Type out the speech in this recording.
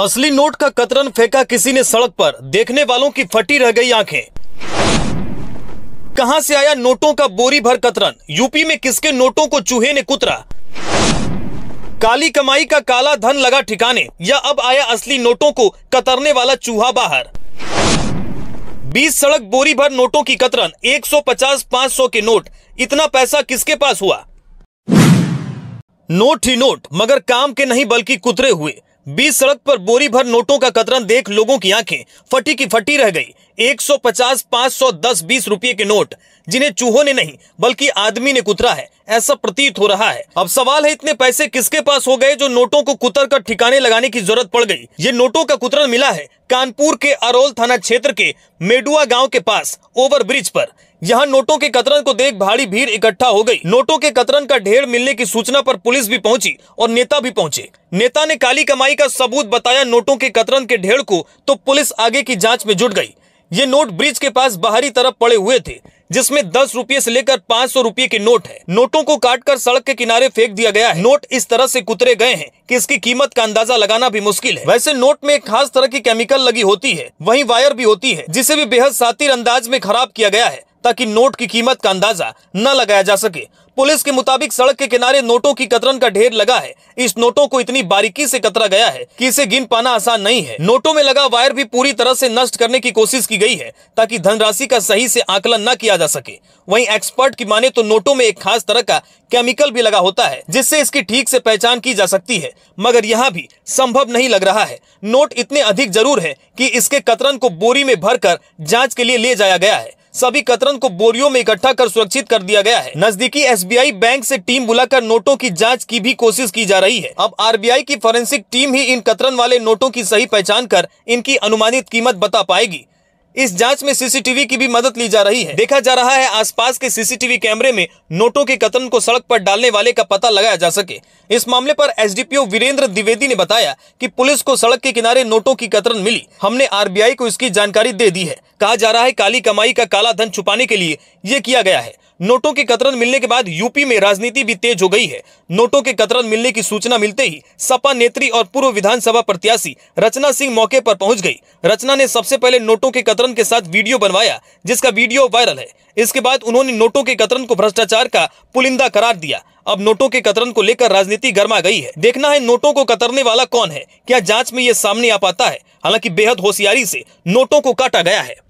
असली नोट का कतरन फेंका किसी ने सड़क पर देखने वालों की फटी रह गई आंखें कहां से आया नोटों का बोरी भर कतरन यूपी में किसके नोटों को चूहे ने कुतरा काली कमाई का काला धन लगा ठिकाने या अब आया असली नोटों को कतरने वाला चूहा बाहर 20 सड़क बोरी भर नोटों की कतरन 150 500 के नोट इतना पैसा किसके पास हुआ नोट ही नोट मगर काम के नहीं बल्कि कुतरे हुए बीस सड़क पर बोरी भर नोटों का कतरन देख लोगों की आंखें फटी की फटी रह गई 150, दस बीस रुपए के नोट जिन्हें चूहों ने नहीं बल्कि आदमी ने कुतरा है ऐसा प्रतीत हो रहा है अब सवाल है इतने पैसे किसके पास हो गए जो नोटों को कुतर कर ठिकाने लगाने की जरूरत पड़ गई ये नोटों का कुतरन मिला है कानपुर के अरोल थाना क्षेत्र के मेडुआ गाँव के पास ओवर ब्रिज आरोप यहाँ नोटों के कतरन को देख भारी भीड़ इकट्ठा हो गई नोटों के कतरन का ढेर मिलने की सूचना पर पुलिस भी पहुंची और नेता भी पहुंचे नेता ने काली कमाई का सबूत बताया नोटों के कतरन के ढेर को तो पुलिस आगे की जाँच में जुट गई ये नोट ब्रिज के पास बाहरी तरफ पड़े हुए थे जिसमें दस रुपये से लेकर पाँच सौ रूपये के नोट है नोटों को काटकर सड़क के किनारे फेंक दिया गया है नोट इस तरह से कुतरे गए हैं कि इसकी कीमत का अंदाजा लगाना भी मुश्किल है वैसे नोट में एक खास तरह की केमिकल लगी होती है वहीं वायर भी होती है जिसे भी बेहद सातिर अंदाज में खराब किया गया है ताकि नोट की कीमत का अंदाजा न लगाया जा सके पुलिस के मुताबिक सड़क के किनारे नोटों की कतरन का ढेर लगा है इस नोटों को इतनी बारीकी से कतरा गया है कि इसे गिन पाना आसान नहीं है नोटों में लगा वायर भी पूरी तरह से नष्ट करने की कोशिश की गई है ताकि धनराशि का सही से आकलन न किया जा सके वहीं एक्सपर्ट की माने तो नोटों में एक खास तरह का केमिकल भी लगा होता है जिससे इसकी ठीक से पहचान की जा सकती है मगर यहाँ भी संभव नहीं लग रहा है नोट इतने अधिक जरूर है की इसके कतरन को बोरी में भर कर के लिए ले जाया गया है सभी कतरन को बोरियो में इकट्ठा कर सुरक्षित कर दिया गया है नजदीकी एसबीआई बैंक से टीम बुलाकर नोटों की जांच की भी कोशिश की जा रही है अब आरबीआई की फोरेंसिक टीम ही इन कतरन वाले नोटों की सही पहचान कर इनकी अनुमानित कीमत बता पाएगी इस जांच में सीसीटीवी की भी मदद ली जा रही है देखा जा रहा है आसपास के सीसीटीवी कैमरे में नोटों के कतन को सड़क पर डालने वाले का पता लगाया जा सके इस मामले पर एसडीपीओ वीरेंद्र द्विवेदी ने बताया कि पुलिस को सड़क के किनारे नोटों की कतरन मिली हमने आरबीआई को इसकी जानकारी दे दी है कहा जा रहा है काली कमाई का काला धन छुपाने के लिए ये किया गया है नोटों के कतरन मिलने के बाद यूपी में राजनीति भी तेज हो गई है नोटों के कतरन मिलने की सूचना मिलते ही सपा नेत्री और पूर्व विधानसभा प्रत्याशी रचना सिंह मौके पर पहुंच गई रचना ने सबसे पहले नोटों के कतरन के साथ वीडियो बनवाया जिसका वीडियो वायरल है इसके बाद उन्होंने नोटों के कतरन को भ्रष्टाचार का पुलिंदा करार दिया अब नोटों के कतरन को लेकर राजनीति गर्मा गई है देखना है नोटों को कतरने वाला कौन है क्या जांच में ये सामने आ पाता है हालांकि बेहद होशियारी से नोटों को काटा गया है